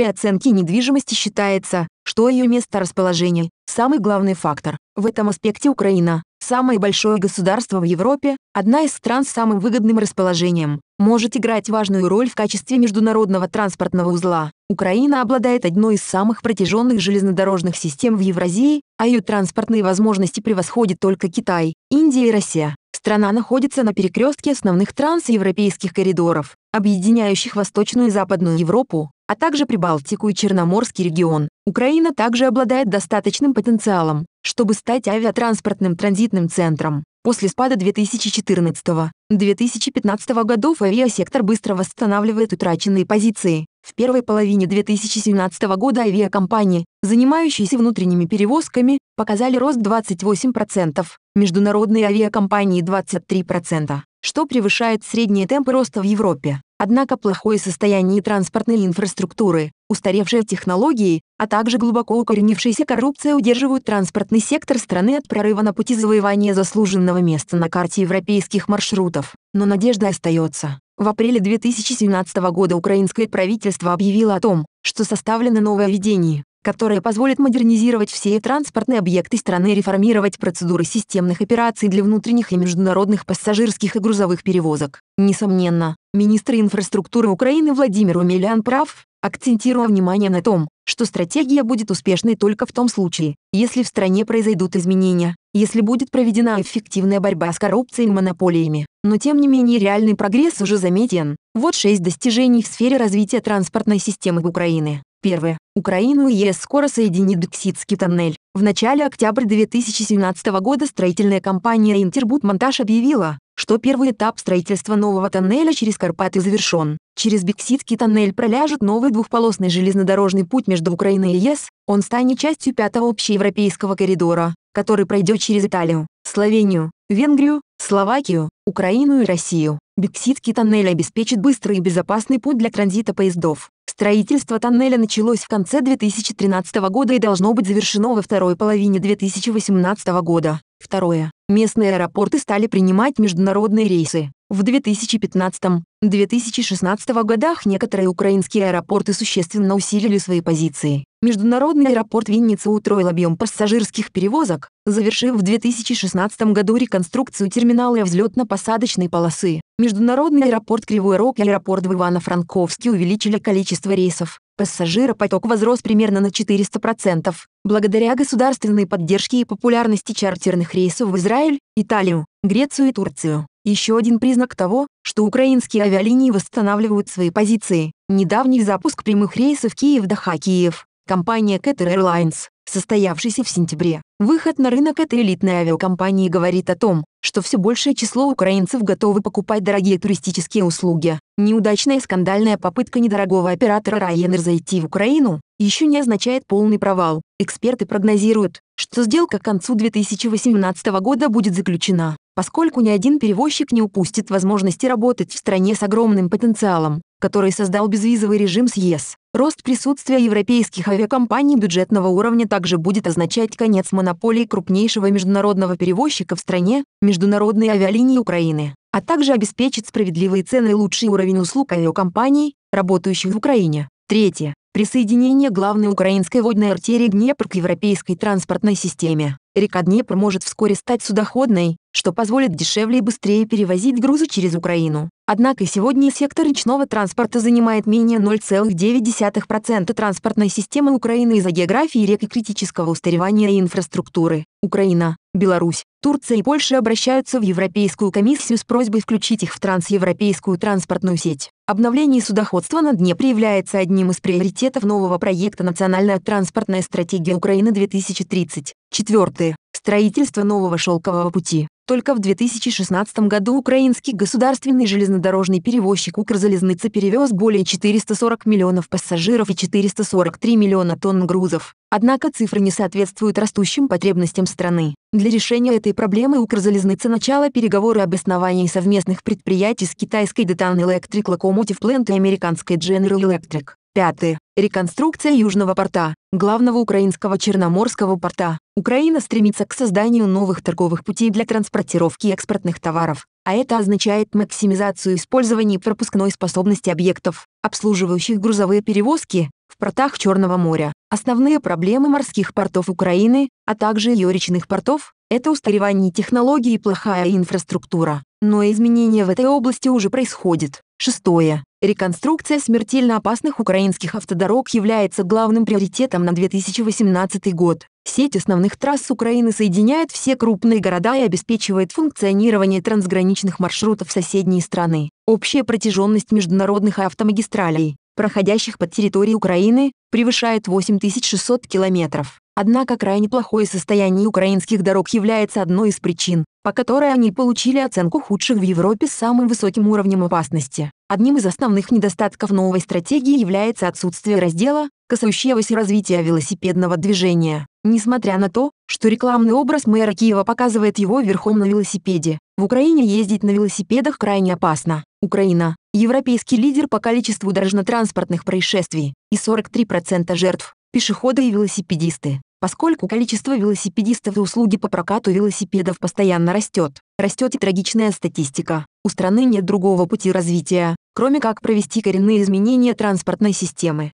При оценке недвижимости считается, что ее месторасположение – самый главный фактор. В этом аспекте Украина – самое большое государство в Европе, одна из стран с самым выгодным расположением, может играть важную роль в качестве международного транспортного узла. Украина обладает одной из самых протяженных железнодорожных систем в Евразии, а ее транспортные возможности превосходят только Китай, Индия и Россия. Страна находится на перекрестке основных трансевропейских коридоров, объединяющих Восточную и Западную Европу, а также Прибалтику и Черноморский регион. Украина также обладает достаточным потенциалом, чтобы стать авиатранспортным транзитным центром. После спада 2014-2015 годов авиасектор быстро восстанавливает утраченные позиции. В первой половине 2017 года авиакомпании, занимающиеся внутренними перевозками, показали рост 28%, международные авиакомпании 23%, что превышает средние темпы роста в Европе. Однако плохое состояние транспортной инфраструктуры, устаревшие технологии, а также глубоко укоренившаяся коррупция удерживают транспортный сектор страны от прорыва на пути завоевания заслуженного места на карте европейских маршрутов. Но надежда остается. В апреле 2017 года украинское правительство объявило о том, что составлено новое видение которое позволит модернизировать все транспортные объекты страны и реформировать процедуры системных операций для внутренних и международных пассажирских и грузовых перевозок. Несомненно, министр инфраструктуры Украины Владимир Умелян прав, акцентируя внимание на том, что стратегия будет успешной только в том случае, если в стране произойдут изменения, если будет проведена эффективная борьба с коррупцией и монополиями. Но тем не менее реальный прогресс уже заметен. Вот шесть достижений в сфере развития транспортной системы Украины. Первое. Украину и ЕС скоро соединит Бекситский тоннель. В начале октября 2017 года строительная компания Интербутмонтаж объявила, что первый этап строительства нового тоннеля через Карпаты завершен. Через Бекситский тоннель проляжет новый двухполосный железнодорожный путь между Украиной и ЕС, он станет частью пятого общеевропейского коридора, который пройдет через Италию, Словению, Венгрию, Словакию, Украину и Россию. Бекситский тоннель обеспечит быстрый и безопасный путь для транзита поездов, Строительство тоннеля началось в конце 2013 года и должно быть завершено во второй половине 2018 года. Второе. Местные аэропорты стали принимать международные рейсы. В 2015-2016 годах некоторые украинские аэропорты существенно усилили свои позиции. Международный аэропорт Винницы утроил объем пассажирских перевозок, завершив в 2016 году реконструкцию терминала и взлетно-посадочной полосы. Международный аэропорт Кривой Рог и аэропорт в Ивано-Франковске увеличили количество рейсов, пассажиропоток возрос примерно на 400%, благодаря государственной поддержке и популярности чартерных рейсов в Израиль, Италию, Грецию и Турцию. Еще один признак того, что украинские авиалинии восстанавливают свои позиции – недавний запуск прямых рейсов Киев-Даха-Киев, компания Qatar Airlines, состоявшийся в сентябре. Выход на рынок этой элитной авиакомпании говорит о том, что все большее число украинцев готовы покупать дорогие туристические услуги. Неудачная скандальная попытка недорогого оператора Ryanair зайти в Украину еще не означает полный провал. Эксперты прогнозируют, что сделка к концу 2018 года будет заключена, поскольку ни один перевозчик не упустит возможности работать в стране с огромным потенциалом, который создал безвизовый режим с ЕС. Рост присутствия европейских авиакомпаний бюджетного уровня также будет означать конец монополии крупнейшего международного перевозчика в стране, международной авиалинии Украины, а также обеспечит справедливые цены и лучший уровень услуг авиакомпаний, работающих в Украине. Третье. Присоединение главной украинской водной артерии Днепр к европейской транспортной системе река Днепр может вскоре стать судоходной, что позволит дешевле и быстрее перевозить грузы через Украину. Однако сегодня сектор речного транспорта занимает менее 0,9% транспортной системы Украины из-за географии рек и критического устаревания и инфраструктуры. Украина, Беларусь, Турция и Польша обращаются в Европейскую комиссию с просьбой включить их в трансевропейскую транспортную сеть. Обновление судоходства на Днепре является одним из приоритетов нового проекта «Национальная транспортная стратегия Украины 2030», Четвертое. Строительство нового шелкового пути. Только в 2016 году украинский государственный железнодорожный перевозчик «Укрзалезница» перевез более 440 миллионов пассажиров и 443 миллиона тонн грузов. Однако цифры не соответствуют растущим потребностям страны. Для решения этой проблемы «Укрзалезница» начала переговоры об основании совместных предприятий с китайской Detan Electric Locomotive Plant и американской General Electric. Пятое. Реконструкция Южного порта, главного украинского Черноморского порта. Украина стремится к созданию новых торговых путей для транспортировки экспортных товаров, а это означает максимизацию использования пропускной способности объектов, обслуживающих грузовые перевозки, в портах Черного моря. Основные проблемы морских портов Украины, а также ее речных портов, это устаревание технологий и плохая инфраструктура но изменения в этой области уже происходят. Шестое. Реконструкция смертельно опасных украинских автодорог является главным приоритетом на 2018 год. Сеть основных трасс Украины соединяет все крупные города и обеспечивает функционирование трансграничных маршрутов соседней страны. Общая протяженность международных автомагистралей проходящих под территорией Украины, превышает 8600 километров. Однако крайне плохое состояние украинских дорог является одной из причин, по которой они получили оценку худших в Европе с самым высоким уровнем опасности. Одним из основных недостатков новой стратегии является отсутствие раздела, касающегося развития велосипедного движения. Несмотря на то, что рекламный образ мэра Киева показывает его верхом на велосипеде, в Украине ездить на велосипедах крайне опасно. Украина – европейский лидер по количеству дорожно-транспортных происшествий, и 43% жертв – пешеходы и велосипедисты. Поскольку количество велосипедистов и услуги по прокату велосипедов постоянно растет, растет и трагичная статистика. У страны нет другого пути развития, кроме как провести коренные изменения транспортной системы.